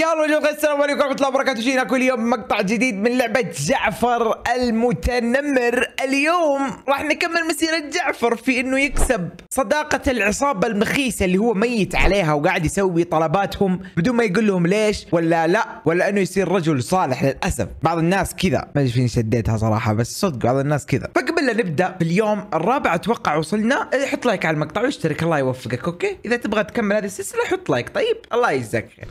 يا هلا السلام عليكم ورحمه الله وبركاته جينا كل يوم مقطع جديد من لعبه جعفر المتنمر اليوم راح نكمل مسيره جعفر في انه يكسب صداقه العصابه المخيسه اللي هو ميت عليها وقاعد يسوي طلباتهم بدون ما يقول لهم ليش ولا لا ولا انه يصير رجل صالح للاسف بعض الناس كذا ما ادري فين شديتها صراحه بس صدق بعض الناس كذا فقبل لا نبدا في اليوم الرابع اتوقع وصلنا إيه، حط لايك على المقطع واشترك الله يوفقك اوكي اذا تبغى تكمل هذه السلسله حط لايك طيب الله يجزاك خير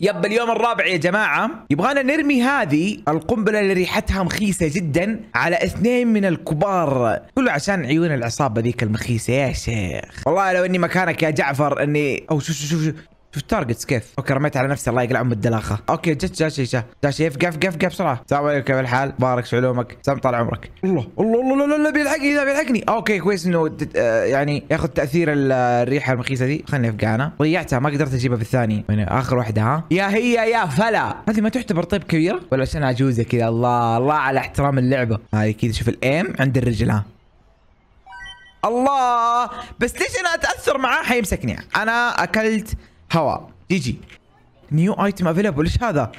يب اليوم الرابع يا جماعة يبغانا نرمي هذه القنبلة اللي ريحتها مخيسة جدا على اثنين من الكبار كله عشان عيون العصابة ذيك المخيسة يا شيخ والله لو اني مكانك يا جعفر اني او شو شو شو, شو. شوف التارجتس كيف اوكي رميت على نفسي الله يقلع ام الدلاخه اوكي جت جت شيشه قف قف قف بسرعه السلام عليكم كيف الحال بارك شو علومك سام طال عمرك الله الله الله الله الله بيلحقني لا بيلحقني اوكي كويس انه آه، يعني ياخذ تاثير آه، الريحه المخيسه دي خليني افقع انا ضيعتها ما قدرت اجيبها في الثاني يعني اخر واحده ها يا هي يا فلا هذه ما تعتبر طيب كبيره ولا عشان عجوزه كذا الله الله على احترام اللعبه هاي كذا شوف الايم عند الرجل ها الله بس ليش انا اتاثر معاه حيمسكني انا اكلت هواء جي جي نيو ايتم افيلابل ايش هذا؟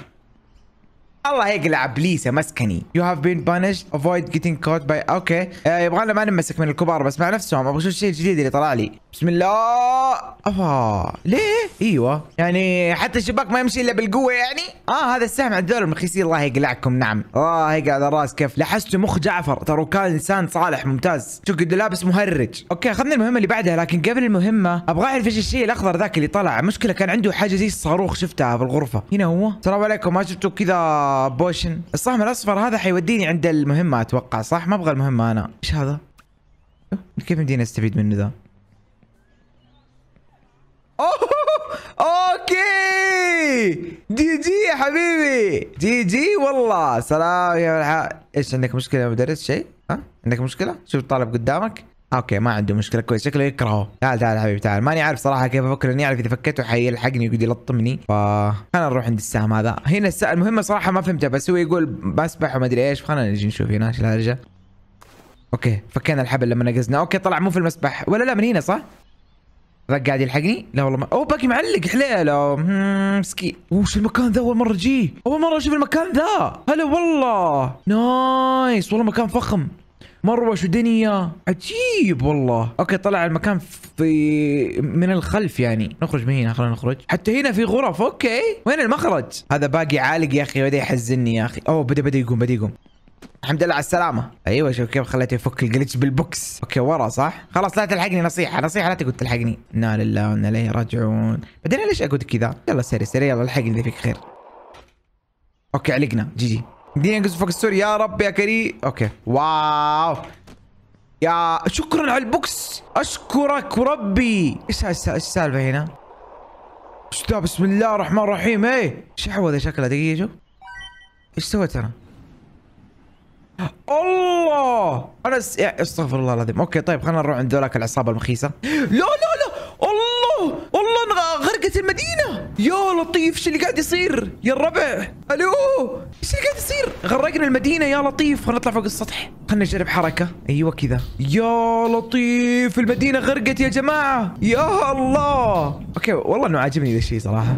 الله يقلع ابليسه مسكني يو هاف بين بانشد افويد جيتنج كوت باي اوكي يبغى لنا ما نمسك من الكبار بس مع نفسهم ابغى اشوف الشيء الجديد اللي طلع لي بسم الله افا ليه ايوه يعني حتى الشباك ما يمشي الا بالقوه يعني اه هذا السهم عند ذول المخيسي الله يقلعكم نعم الله يقلع على كيف لحسته مخ جعفر ترى كان انسان صالح ممتاز شو قد لابس مهرج اوكي اخذنا المهمه اللي بعدها لكن قبل المهمه ابغى اعرف ايش الشيء الاخضر ذاك اللي طلع مشكله كان عنده حاجه زي الصاروخ شفتها بالغرفه هنا هو السلام عليكم ما شفتوا كذا بوشن الصحن الاصفر هذا حيوديني عند المهمه اتوقع صح ما ابغى المهمه انا ايش هذا كيف يمديني استفيد منه ذا اوكي جي جي يا حبيبي جي جي والله سلام يا ايش عندك مشكله يا مدرس شيء ها عندك مشكله شوف الطالب قدامك اوكي ما عنده مشكله كويس شكله يكرهه تعال تعال حبيبي تعال ماني عارف صراحه كيف افكر اني اعرف اذا فكيته حيلحقني ويقعد يلطمني ف خلينا نروح عند السهم هذا هنا الس... المهمه صراحه ما فهمتها بس هو يقول بسبح وما ادري ايش خلينا نجي نشوف هنا ايش الهرجه اوكي فكينا الحبل لما نقزنا اوكي طلع مو في المسبح ولا لا من هنا صح ذاك قاعد يلحقني لا والله ما او باقي معلق حليله مسكين وش المكان ذا اول مره اجيه اول مره اشوف المكان ذا هلا والله نايس والله مكان فخم مروش ودنيا عجيب والله اوكي طلع المكان في من الخلف يعني نخرج من هنا خلينا نخرج حتى هنا في غرف اوكي وين المخرج هذا باقي عالق يا اخي بدا يحزني يا اخي اوه بدا بدا يقوم بدا يقوم الحمد لله على السلامة ايوه شوف كيف خليته يفك الجلتش بالبوكس اوكي ورا صح خلاص لا تلحقني نصيحة نصيحة لا تقول تلحقني انا لله وانا اليه راجعون بعدين ليش اقول كذا يلا سري سري يلا الحقني اذا فيك خير اوكي علقنا جي جي دين انقز فوق السور يا رب يا كريم اوكي واو يا شكرا على البوكس اشكرك وربي ايش السالفه هنا؟ ايش ذا بسم الله الرحمن الرحيم إيه. ايش شحوذه شكله دقيقه شوف ايش سويت انا؟ الله انا استغفر الله العظيم اوكي طيب خلينا نروح عند ذولاك العصابه المخيسه لا لا يا لطيف ايش اللي قاعد يصير يا الربع الو ايش اللي قاعد يصير غرقنا المدينه يا لطيف خلينا نطلع فوق السطح خلينا نجرب حركه ايوه كذا يا لطيف المدينه غرقت يا جماعه يا الله اوكي والله انه عاجبني ذا الشيء صراحه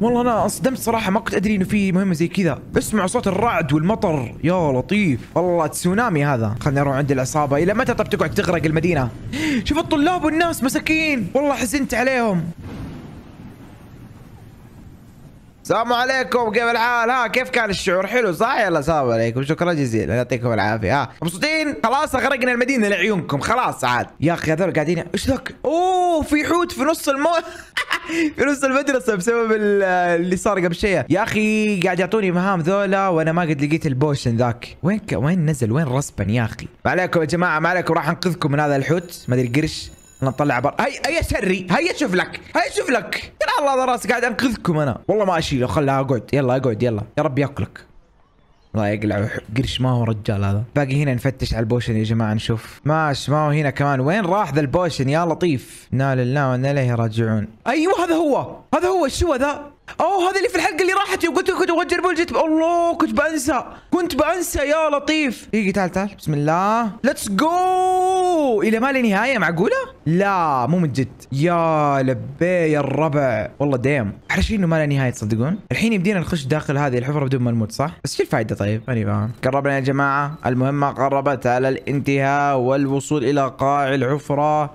والله انا انصدمت صراحه ما كنت ادري انه في مهمه زي كذا اسمع صوت الرعد والمطر يا لطيف والله تسونامي هذا خلينا اروح عند العصابه الى متى طب تقعد تغرق المدينه شوف الطلاب والناس مساكين والله حزنت عليهم السلام عليكم كيف الحال ها كيف كان الشعور حلو صح يلا السلام عليكم شكرا جزيلا يعطيكم العافيه ها مبسوطين خلاص غرقنا المدينه لعيونكم خلاص عاد يا اخي هذول قاعدين ايش ذاك اوه في حوت في نص المو في نص المدرسه بسبب اللي صار قبل شيء يا اخي قاعد يعطوني مهام ذولا وانا ما قد لقيت البوشن ذاك وين ك... وين نزل وين رسبا يا اخي ما عليكم يا جماعه ما عليكم راح انقذكم من هذا الحوت ما ادري قرش نطلع برا هي هيا سري هيا شوف لك هيا شوف لك يا الله هذا راسي قاعد انقذكم انا والله ما اشيله خلها اقعد يلا اقعد يلا يا رب ياكلك الله يقلع قرش ما هو رجال هذا باقي هنا نفتش على البوشن يا جماعه نشوف ماش ما هو هنا كمان وين راح ذا البوشن يا لطيف انا لله وانا اليه راجعون ايوه هذا هو هذا هو شو ذا اوه هذا اللي في الحلقه اللي راحت يوم قلت كنت ابغى اجربه الجيت الله كنت بنسى كنت بنسى يا لطيف دقيقه تعال تعال بسم الله ليتس جو الى ما لا نهايه معقوله لا مو من جد يا لبي يا الربع والله ديم حرشين انه ما لا نهايه تصدقون الحين يمدينا نخش داخل هذه الحفره بدون ما نموت صح بس شو الفائده طيب ماني فاهم قربنا يا جماعه المهمه قربت على الانتهاء والوصول الى قاع الحفره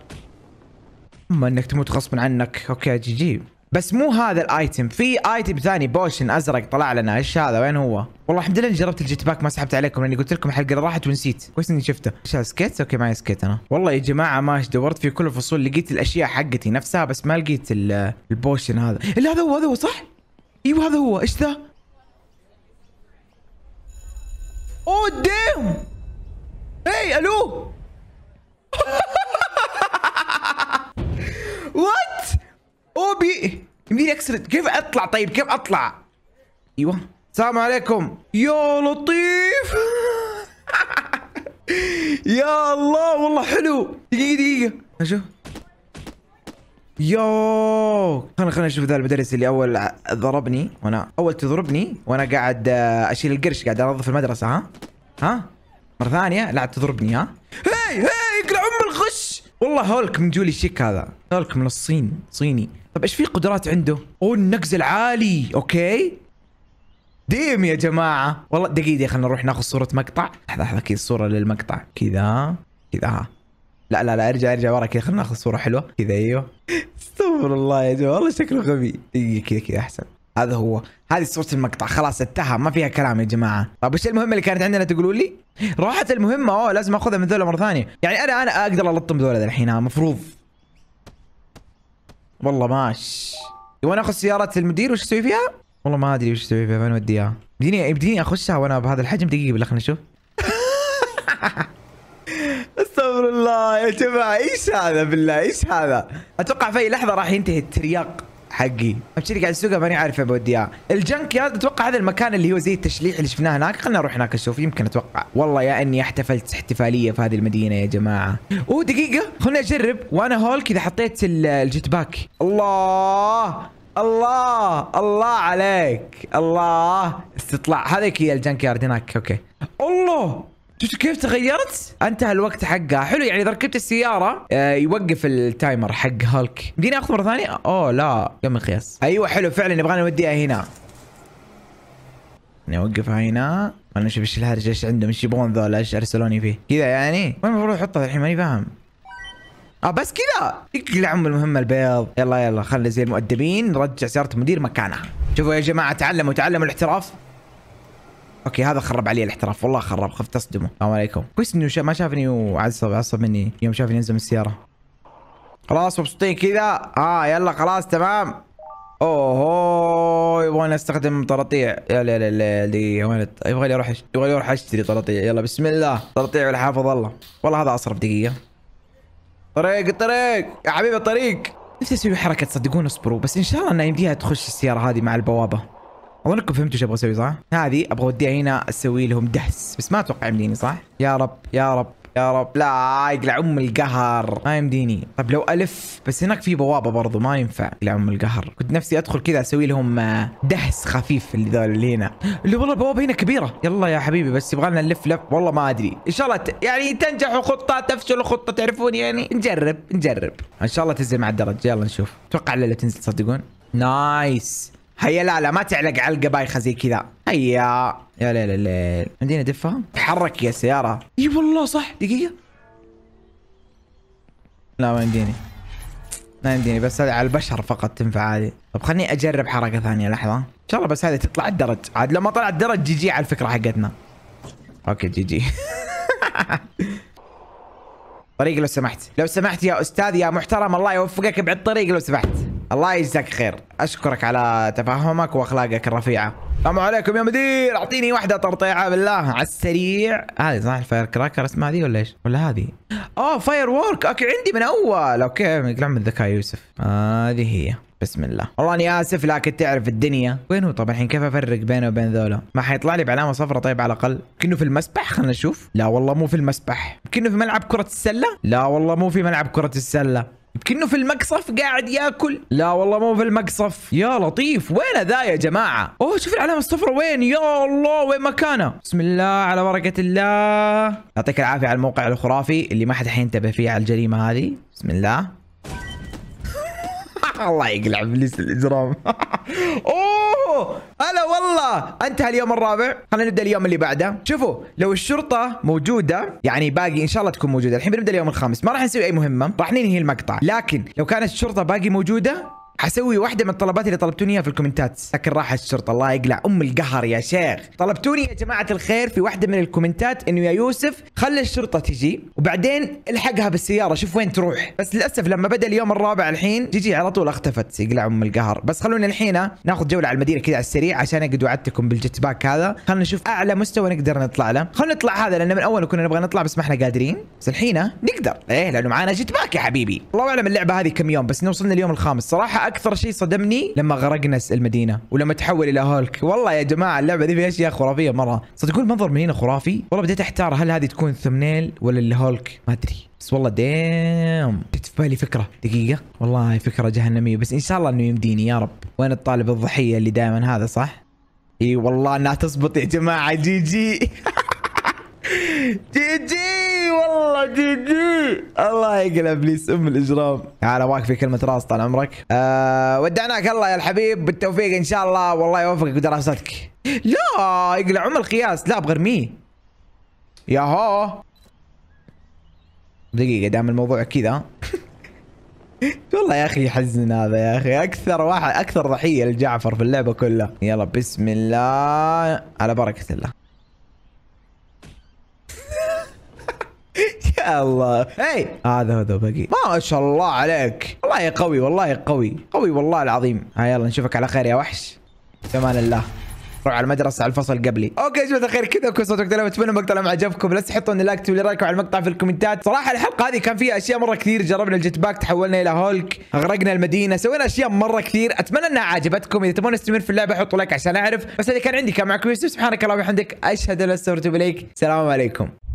اما انك تموت غصبا عنك اوكي جي جي بس مو هذا الايتم في ايتم ثاني بوشن ازرق طلع لنا ايش هذا وين هو والله الحمد لله اني جربت الجيت باك ما سحبت عليكم لاني قلت لكم الحلقه اللي راحت ونسيت كويس اني شفته ايش سكيت اوكي معي سكيت انا والله يا جماعه ماش دورت في كل الفصول لقيت الاشياء حقتي نفسها بس ما لقيت البوشن هذا الا هذا هو هذا هو صح ايوه هذا هو ايش ذا اوه ديم اي الو اوبي منين اكسرت كيف اطلع طيب كيف اطلع ايوه السلام عليكم يا لطيف يا الله والله حلو دقيقه دقيقه اشوف يو خلنا خلنا نشوف ذا المدرس اللي اول ضربني وانا اول تضربني وانا قاعد آه، اشيل القرش قاعد انظف المدرسه ها ها مره ثانيه لا تضربني ها هاي هاي اقلع ام الغش والله هولك من جولي شيك هذا هولك من الصين صيني طب ايش في قدرات عنده؟ اوه النقز العالي اوكي ديم يا جماعة والله دقيقة خلينا نروح ناخذ صورة مقطع لحظة لحظة كذا الصورة للمقطع كذا كذا لا لا لا ارجع ارجع ورا كذا خلينا ناخذ صورة حلوة كذا ايوه استغفر الله يا جماعة والله شكله غبي دقيقة كذا كذا احسن هذا هو هذه صورة المقطع خلاص انتهى ما فيها كلام يا جماعة طيب وش المهمة اللي كانت عندنا تقولوا لي راحت المهمة اوه لازم اخذها من ذولا مرة ثانية يعني انا انا اقدر الطم ذولا الحين المفروض والله ماشي وانا اخذ سيارة المدير وش اسوي فيها؟ والله ما ادري وش اسوي فيها وين اوديها بديني بديني اخشها وانا بهذا الحجم دقيقة بالله خلينا نشوف استغفر الله يا جماعة ايش هذا بالله ايش هذا؟ اتوقع في اي لحظة راح ينتهي الترياق حقي امشي قاعد اسوقها ماني عارف بوديها الجنك يارد اتوقع هذا المكان اللي هو زي التشليح اللي شفناه هناك خلينا نروح هناك نشوف يمكن اتوقع والله يا اني احتفلت احتفاليه في هذه المدينه يا جماعه اوه دقيقه خلنا اجرب وانا هول كذا حطيت الجيت باك الله الله الله عليك الله استطلاع هذا كي الجنك يارد هناك اوكي الله شفتوا كيف تغيرت؟ انتهى الوقت حقها، حلو يعني اذا ركبت السياره آه يوقف التايمر حق هالك. يمديني اخذ مره ثانيه؟ اوه لا كم القياس؟ ايوه حلو فعلا يبغاني نوديها هنا. نوقفها هنا انا اشوف ايش الهرج ايش عندهم ايش يبغون ذولا ايش ارسلوني فيه كذا يعني وين المفروض احطها الحين ماني فاهم اه بس كذا اقلع ام المهمه البيض يلا يلا خلي زي المؤدبين نرجع سياره المدير مكانها شوفوا يا جماعه تعلموا تعلموا الاحتراف اوكي هذا خرب علي الاحتراف والله خرب خفت اصدمه السلام عليكم كويس انه ما شافني وعصب عصب مني يوم شافني انزل من السياره خلاص مبسوطين كذا اه يلا خلاص تمام اوه يبغاني استخدم طرطيع يا لا لا لا دقيقه وين يبغى لي اروح يبغى لي اروح اشتري طرطيع يلا بسم الله طرطيع ولا حافظ الله والله هذا اصرف دقيقه طريق الطريق يا حبيبي الطريق نفسي اسوي حركه تصدقون اصبروا بس ان شاء الله انه يمديها تخش السياره هذه مع البوابه اظنكم فهمتوا ايش ابغى اسوي صح؟ هذه ابغى اوديها هنا اسوي لهم دهس بس ما اتوقع يمديني صح؟ يا رب يا رب يا رب لا يقلع ام القهر ما يمديني طيب لو الف بس هناك في بوابه برضو ما ينفع يقلع ام القهر كنت نفسي ادخل كذا اسوي لهم آه، دهس خفيف اللي ذول اللي هنا اللي والله البوابه هنا كبيره يلا يا حبيبي بس يبغى لنا نلف لف والله ما ادري ان شاء الله ت... يعني تنجح خطه تفشل خطه تعرفون يعني نجرب نجرب ان شاء الله تنزل مع الدرج يلا نشوف اتوقع الليله تنزل تصدقون نايس هيا لا لا ما تعلق علقه بايخه زي كذا هيا يا ليل الليل عندنا دفه تحرك يا سياره اي والله صح دقيقه لا ما يمديني ما يمديني بس هذه على البشر فقط تنفع عادي طب خليني اجرب حركه ثانيه لحظه ان شاء الله بس هذه تطلع الدرج عاد لما طلع الدرج جي جي على الفكره حقتنا اوكي جي جي طريق لو سمحت لو سمحت يا استاذ يا محترم الله يوفقك ابعد طريق لو سمحت الله يجزاك خير اشكرك على تفهمك واخلاقك الرفيعه السلام عليكم يا مدير اعطيني واحده ترطيعه بالله على السريع هذه صح الفاير كراكر اسمها هذه ولا ايش ولا هذه اه فاير وورك اوكي عندي من اول اوكي يقلع من الذكاء يوسف هذه آه هي بسم الله والله اني اسف لكن تعرف الدنيا وين هو طبعا الحين كيف افرق بينه وبين ذولا ما حيطلع لي بعلامه صفراء طيب على الاقل كأنه في المسبح خلينا نشوف لا والله مو في المسبح كأنه في ملعب كره السله لا والله مو في ملعب كره السله يمكنه في المقصف قاعد ياكل لا والله مو في المقصف يا لطيف وين ذا يا جماعه اوه شوف العلامه الصفراء وين يا الله وين مكانه بسم الله على بركه الله يعطيك العافيه على الموقع الخرافي اللي ما حد حينتبه فيه على الجريمه هذه بسم الله الله يقلع بليس الاجرام اوه هلا والله انتهى اليوم الرابع خلينا نبدا اليوم اللي بعده شوفوا لو الشرطه موجوده يعني باقي ان شاء الله تكون موجوده الحين بنبدا اليوم الخامس ما راح نسوي اي مهمه راح ننهي المقطع لكن لو كانت الشرطه باقي موجوده حسوي واحده من الطلبات اللي طلبتوني اياها في الكومنتات لكن راح الشرطه الله يقلع ام القهر يا شيخ طلبتوني يا جماعه الخير في واحده من الكومنتات انه يا يوسف خلي الشرطه تجي وبعدين الحقها بالسياره شوف وين تروح بس للاسف لما بدا اليوم الرابع الحين جيجي على طول اختفت يقلع ام القهر بس خلونا الحين ناخذ جوله على المدينه كذا على السريع عشان اقعد وعدتكم بالجت باك هذا خلينا نشوف اعلى مستوى نقدر نطلع له خلينا نطلع هذا لان من اول كنا نبغى نطلع بس ما احنا قادرين بس الحين نقدر ايه لانه معانا جت باك يا حبيبي الله اعلم اللعبه هذه كم يوم بس نوصلنا اليوم الخامس صراحه اكثر شيء صدمني لما غرقنا المدينه ولما تحول الى هولك والله يا جماعه اللعبه ذي فيها اشياء خرافيه مره صدقون المنظر من هنا خرافي والله بديت احتار هل هذه تكون ثمنيل ولا الهولك ما ادري بس والله ديم جت في بالي فكره دقيقه والله فكره جهنميه بس ان شاء الله انه يمديني يا رب وين الطالب الضحيه اللي دائما هذا صح اي والله انها تزبط يا جماعه جي جي جي جي والله جي جي الله يقلع ابليس ام الاجرام على باك في كلمه راس طال عمرك أه ودعناك الله يا الحبيب بالتوفيق ان شاء الله والله يوفقك بدراستك لا يقلع ام القياس لا ابغى ارميه ياهو دقيقه دام الموضوع كذا والله يا اخي يحزن هذا يا اخي اكثر واحد اكثر ضحيه لجعفر في اللعبه كلها يلا بسم الله على بركه الله الله هي إيه. هذا هذا باقي ما شاء الله عليك والله قوي والله قوي قوي والله العظيم ها يلا نشوفك على خير يا وحش امان الله روح على المدرسه على الفصل قبلي اوكي يا جماعه الخير كذا كل صوت وقت اتمنى المقطع لو عجبكم لا تحطون لايك تسوي لي رايكم على المقطع في الكومنتات صراحه الحلقه هذه كان فيها اشياء مره كثير جربنا الجيت باك تحولنا الى هولك اغرقنا المدينه سوينا اشياء مره كثير اتمنى انها عجبتكم اذا تبون نستمر في اللعبه حطوا لايك عشان اعرف بس هذا كان عندي كان معكم يوسف سبحانك اللهم وبحمدك اشهد ان لا اله الا انت سلام عليكم